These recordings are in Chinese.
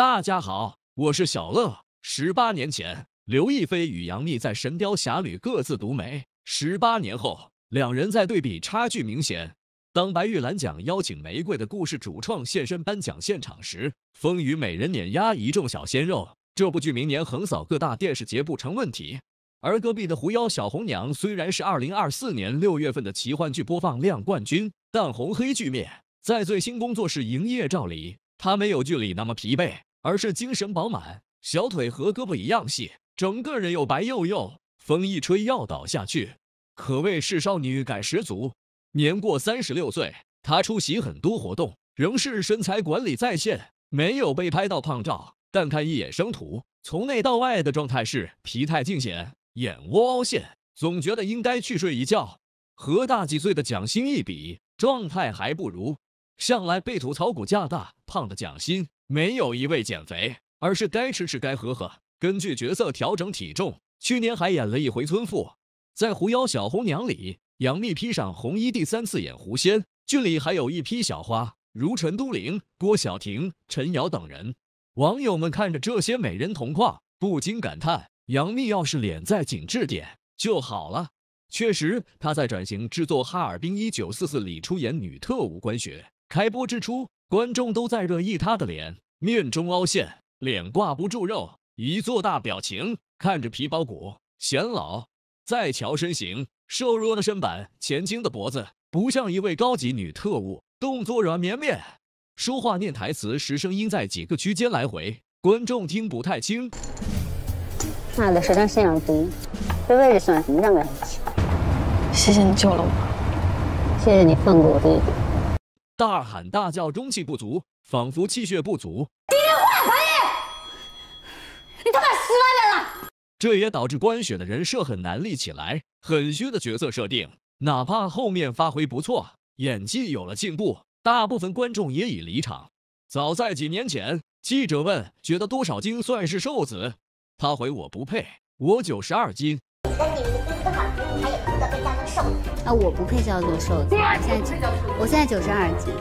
大家好，我是小乐。十八年前，刘亦菲与杨幂在《神雕侠侣》各自独美；十八年后，两人在对比差距明显。当白玉兰奖邀请《玫瑰的故事》主创现身颁奖现场时，风雨美人碾压一众小鲜肉，这部剧明年横扫各大电视节不成问题。而隔壁的狐妖小红娘虽然是二零二四年六月份的奇幻剧播放量冠军，但红黑剧灭。在最新工作室营业照里，她没有剧里那么疲惫。而是精神饱满，小腿和胳膊一样细，整个人又白又幼，风一吹要倒下去，可谓是少女感十足。年过三十六岁，她出席很多活动，仍是身材管理在线，没有被拍到胖照。但看一眼生图，从内到外的状态是疲态尽显，眼窝凹陷，总觉得应该去睡一觉。和大几岁的蒋欣一比，状态还不如。向来被吐槽骨架大胖的蒋欣。没有一味减肥，而是该吃吃该喝喝，根据角色调整体重。去年还演了一回村妇，在《狐妖小红娘》里，杨幂披上红衣第三次演狐仙。剧里还有一批小花，如陈都灵、郭晓婷、陈瑶等人。网友们看着这些美人同框，不禁感叹：杨幂要是脸再紧致点就好了。确实，她在转型制作《哈尔滨一九四四》里出演女特务官学。开播之初。观众都在热议他的脸，面中凹陷，脸挂不住肉，一做大表情看着皮包骨，显老。再瞧身形，瘦弱的身板，前倾的脖子，不像一位高级女特务，动作软绵绵。说话念台词时，声音在几个区间来回，观众听不太清。妈的，摄像质量低，这位置算什么样的？谢谢你救了我，谢谢你放过我弟弟。大喊大叫，中气不足，仿佛气血不足。丁点话可以，你他妈死外面了！这也导致关雪的人设很难立起来，很虚的角色设定，哪怕后面发挥不错，演技有了进步，大部分观众也已离场。早在几年前，记者问觉得多少斤算是瘦子，他回我不配，我九十二斤。瘦。啊！我不配叫做瘦子，现在我现在九十二斤，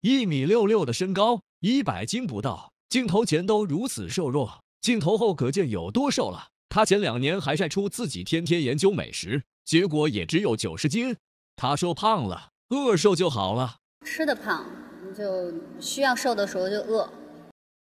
一米六六的身高，一百斤不到，镜头前都如此瘦弱，镜头后可见有多瘦了。他前两年还晒出自己天天研究美食，结果也只有九十斤。他说胖了，饿瘦就好了，吃的胖，就需要瘦的时候就饿。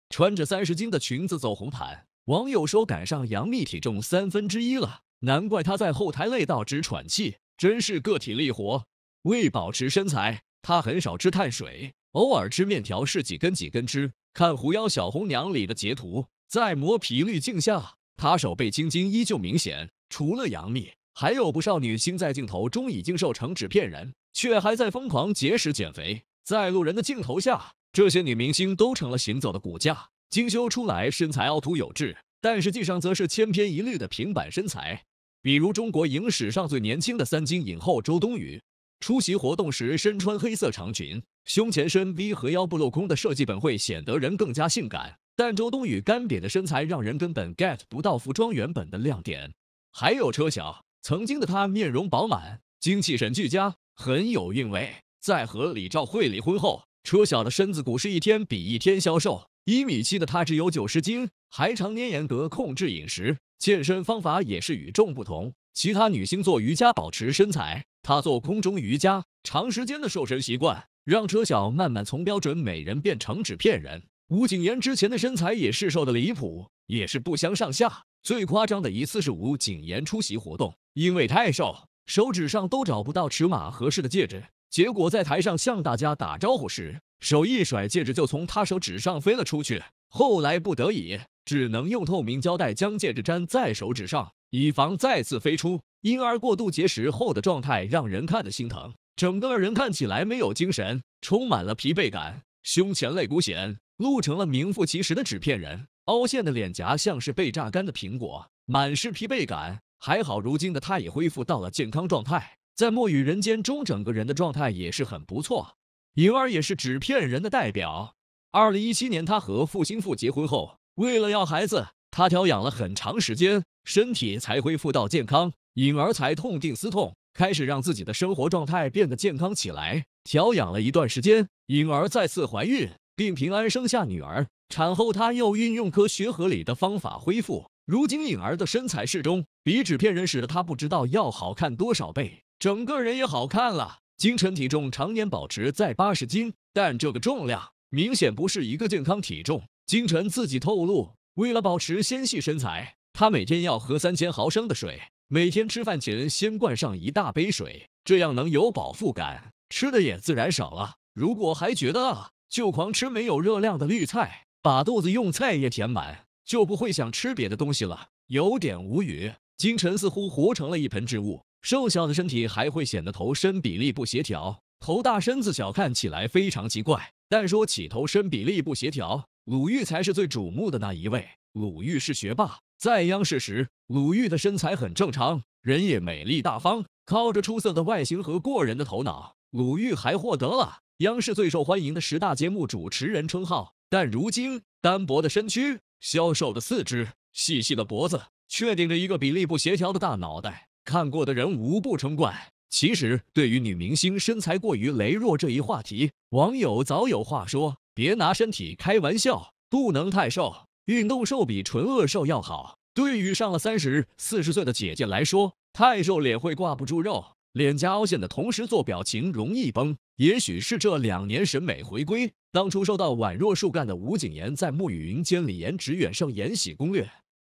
穿着三十斤的裙子走红毯，网友说赶上杨幂体重三分之一了，难怪他在后台累到直喘气。真是个体力活。为保持身材，她很少吃碳水，偶尔吃面条是几根几根吃。看《狐妖小红娘》里的截图，在磨皮滤镜下，她手背青筋依旧明显。除了杨幂，还有不少女星在镜头中已经瘦成纸片人，却还在疯狂节食减肥。在路人的镜头下，这些女明星都成了行走的骨架，精修出来身材凹凸有致，但实际上则是千篇一律的平板身材。比如中国影史上最年轻的三金影后周冬雨，出席活动时身穿黑色长裙，胸前深 V 和腰部镂空的设计本会显得人更加性感。但周冬雨干瘪的身材让人根本 get 不到服装原本的亮点。还有车晓，曾经的她面容饱满，精气神俱佳，很有韵味。在和李兆会离婚后，车晓的身子骨是一天比一天消瘦。一米七的她只有九十斤，还常年严格控制饮食，健身方法也是与众不同。其他女星做瑜伽保持身材，她做空中瑜伽。长时间的瘦身习惯让车晓慢慢从标准美人变成纸片人。吴谨言之前的身材也是瘦的离谱，也是不相上下。最夸张的一次是吴谨言出席活动，因为太瘦，手指上都找不到尺码合适的戒指，结果在台上向大家打招呼时。手一甩，戒指就从他手指上飞了出去。后来不得已，只能用透明胶带将戒指粘在手指上，以防再次飞出。婴儿过度节食后的状态让人看得心疼，整个人看起来没有精神，充满了疲惫感。胸前肋骨显露成了名副其实的纸片人，凹陷的脸颊像是被榨干的苹果，满是疲惫感。还好，如今的他也恢复到了健康状态，在《墨雨人间》中，整个人的状态也是很不错。颖儿也是纸片人的代表。二零一七年，她和付辛富结婚后，为了要孩子，她调养了很长时间，身体才恢复到健康，颖儿才痛定思痛，开始让自己的生活状态变得健康起来。调养了一段时间，颖儿再次怀孕，并平安生下女儿。产后，她又运用科学合理的方法恢复。如今，颖儿的身材适中，比纸片人时的她不知道要好看多少倍，整个人也好看了。金晨体重常年保持在八十斤，但这个重量明显不是一个健康体重。金晨自己透露，为了保持纤细身材，她每天要喝三千毫升的水，每天吃饭前先灌上一大杯水，这样能有饱腹感，吃的也自然少了。如果还觉得饿，就狂吃没有热量的绿菜，把肚子用菜叶填满，就不会想吃别的东西了。有点无语，金晨似乎活成了一盆植物。瘦小的身体还会显得头身比例不协调，头大身子小，看起来非常奇怪。但说起头身比例不协调，鲁豫才是最瞩目的那一位。鲁豫是学霸，在央视时，鲁豫的身材很正常，人也美丽大方。靠着出色的外形和过人的头脑，鲁豫还获得了央视最受欢迎的十大节目主持人称号。但如今，单薄的身躯、消瘦的四肢、细细的脖子，却顶着一个比例不协调的大脑袋。看过的人无不称怪。其实对于女明星身材过于羸弱这一话题，网友早有话说：别拿身体开玩笑，不能太瘦，运动瘦比纯饿瘦要好。对于上了三十、四十岁的姐姐来说，太瘦脸会挂不住肉，脸颊凹陷的同时做表情容易崩。也许是这两年审美回归，当初受到宛若树干的吴谨言，在《暮雨云间》里颜值远胜《延禧攻略》，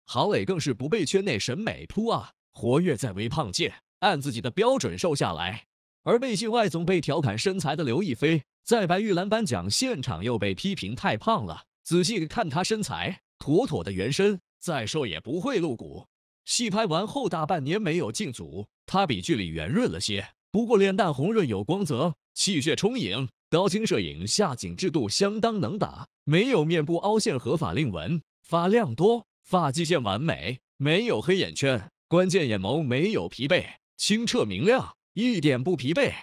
郝蕾更是不被圈内审美扑啊。活跃在微胖界，按自己的标准瘦下来。而被戏外总被调侃身材的刘亦菲，在白玉兰颁奖现场又被批评太胖了。仔细看她身材，妥妥的圆身，再瘦也不会露骨。戏拍完后大半年没有进组，她比剧里圆润了些，不过脸蛋红润有光泽，气血充盈。高清摄影下景制度相当能打，没有面部凹陷和法令纹，发量多，发际线完美，没有黑眼圈。关键眼眸没有疲惫，清澈明亮，一点不疲惫。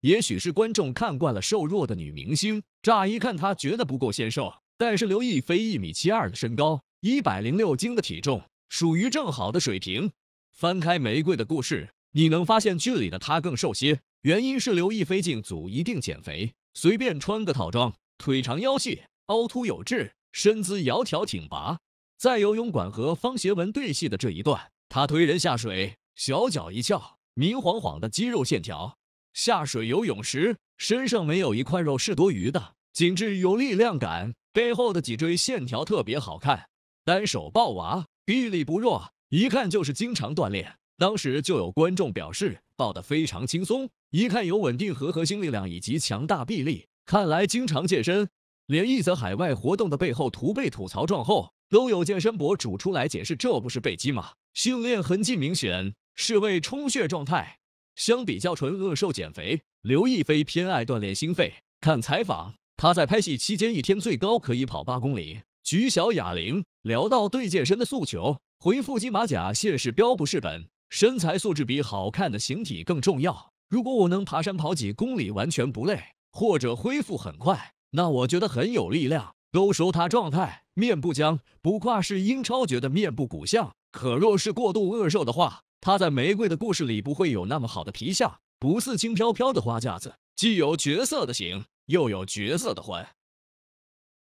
也许是观众看惯了瘦弱的女明星，乍一看她觉得不够纤瘦。但是刘亦菲一米七二的身高，一百零六斤的体重，属于正好的水平。翻开《玫瑰的故事》，你能发现剧里的她更瘦些。原因是刘亦菲进组一定减肥，随便穿个套装，腿长腰细，凹凸有致，身姿窈窕挺拔。在游泳馆和方协文对戏的这一段。他推人下水，小脚一翘，明晃晃的肌肉线条。下水游泳时，身上没有一块肉是多余的，紧致有力量感。背后的脊椎线条特别好看。单手抱娃，臂力不弱，一看就是经常锻炼。当时就有观众表示，抱得非常轻松，一看有稳定和核心力量以及强大臂力，看来经常健身。连一则海外活动的背后图被吐槽撞后，都有健身博主出来解释：“这不是背肌吗？”训练痕迹明显，是为充血状态。相比较纯饿瘦减肥，刘亦菲偏爱锻炼心肺。看采访，她在拍戏期间一天最高可以跑八公里，举小哑铃。聊到对健身的诉求，回复金马甲，现实标不是本，身材素质比好看的形体更重要。如果我能爬山跑几公里完全不累，或者恢复很快，那我觉得很有力量。都说她状态面部僵，不跨是英超觉得面部骨相。可若是过度恶瘦的话，她在《玫瑰的故事》里不会有那么好的皮相，不似轻飘飘的花架子，既有角色的形，又有角色的魂。